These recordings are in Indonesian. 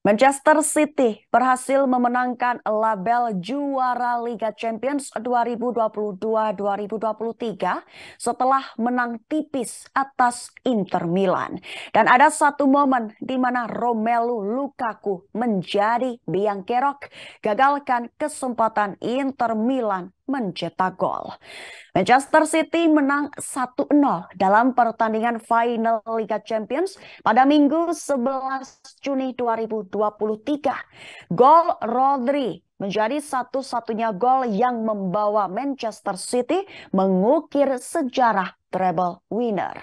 Manchester City berhasil memenangkan label juara Liga Champions 2022-2023 setelah menang tipis atas Inter Milan. Dan ada satu momen di mana Romelu Lukaku menjadi biang kerok gagalkan kesempatan Inter Milan mencetak gol. Manchester City menang 1-0 dalam pertandingan final Liga Champions pada Minggu 11 Juni 2023. Gol Rodri menjadi satu-satunya gol yang membawa Manchester City mengukir sejarah treble winner.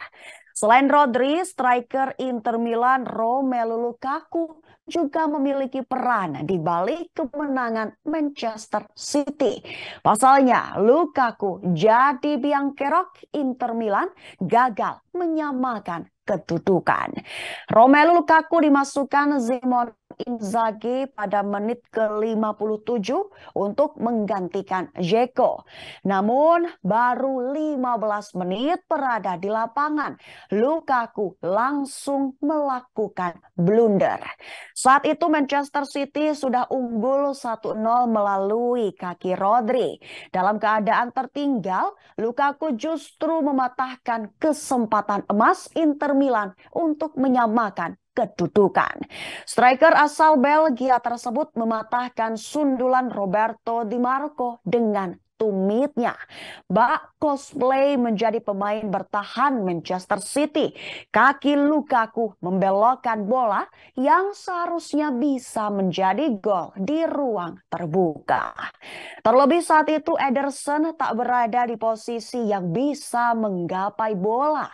Selain Rodri, striker Inter Milan Romelu Lukaku juga memiliki peran di balik kemenangan Manchester City. Pasalnya, Lukaku jadi biang kerok Inter Milan gagal menyamakan kedudukan. Romelu Lukaku dimasukkan Simon Inzaghi pada menit ke-57 untuk menggantikan Jeko. Namun baru 15 menit berada di lapangan, Lukaku langsung melakukan blunder. Saat itu Manchester City sudah unggul 1-0 melalui kaki Rodri. Dalam keadaan tertinggal, Lukaku justru mematahkan kesempatan emas Inter Milan untuk menyamakan kedudukan. Striker asal Belgia tersebut mematahkan sundulan Roberto Di Marco dengan tumitnya. Bak cosplay menjadi pemain bertahan Manchester City. Kaki Lukaku membelokkan bola yang seharusnya bisa menjadi gol di ruang terbuka. Terlebih saat itu Ederson tak berada di posisi yang bisa menggapai bola.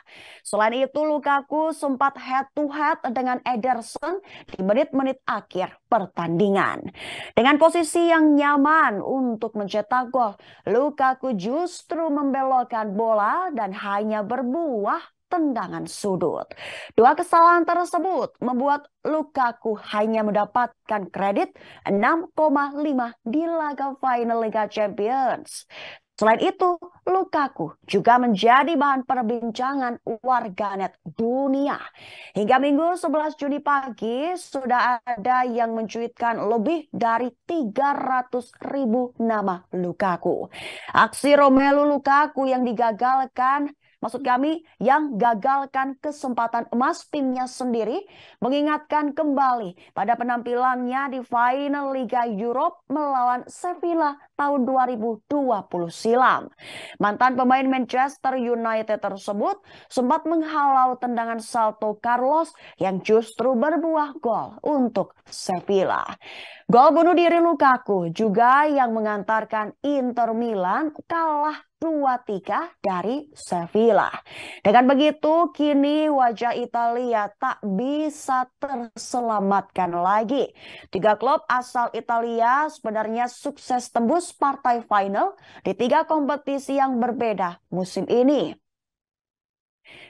Selain itu Lukaku sempat head to head dengan Ederson di menit-menit akhir pertandingan. Dengan posisi yang nyaman untuk mencetak gol, Lukaku justru membelokkan bola dan hanya berbuah tendangan sudut. Dua kesalahan tersebut membuat Lukaku hanya mendapatkan kredit 6,5 di laga final Liga Champions. Selain itu, Lukaku juga menjadi bahan perbincangan warganet dunia. Hingga minggu 11 Juni pagi, sudah ada yang mencuitkan lebih dari 300 ribu nama Lukaku. Aksi Romelu Lukaku yang digagalkan maksud kami yang gagalkan kesempatan emas timnya sendiri mengingatkan kembali pada penampilannya di final Liga Europe melawan Sevilla tahun 2020 silam. Mantan pemain Manchester United tersebut sempat menghalau tendangan salto Carlos yang justru berbuah gol untuk Sevilla. Gol bunuh diri Lukaku juga yang mengantarkan Inter Milan kalah 2-3 dari Sevilla. Dengan begitu, kini wajah Italia tak bisa terselamatkan lagi. Tiga klub asal Italia sebenarnya sukses tembus partai final di tiga kompetisi yang berbeda musim ini.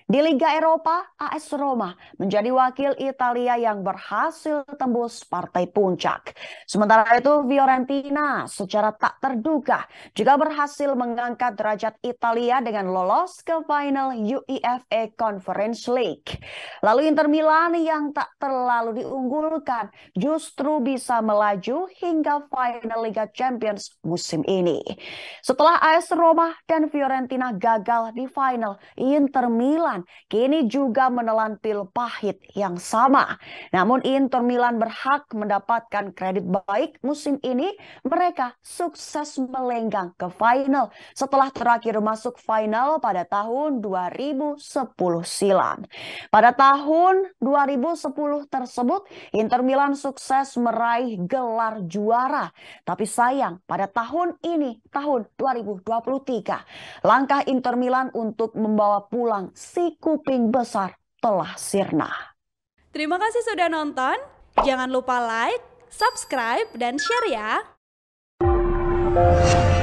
Di Liga Eropa, AS Roma menjadi wakil Italia yang berhasil tembus partai puncak. Sementara itu, Fiorentina secara tak terduga juga berhasil mengangkat derajat Italia dengan lolos ke final UEFA Conference League. Lalu Inter Milan yang tak terlalu diunggulkan justru bisa melaju hingga final Liga Champions musim ini. Setelah AS Roma dan Fiorentina gagal di final, Inter Milan Milan kini juga menelan pil pahit yang sama. Namun Inter Milan berhak mendapatkan kredit baik musim ini. Mereka sukses melenggang ke final setelah terakhir masuk final pada tahun 2010 silam. Pada tahun 2010 tersebut Inter Milan sukses meraih gelar juara. Tapi sayang pada tahun ini tahun 2023 langkah Inter Milan untuk membawa pulang si si kuping besar telah sirna. Terima kasih sudah nonton. Jangan lupa like, subscribe, dan share ya.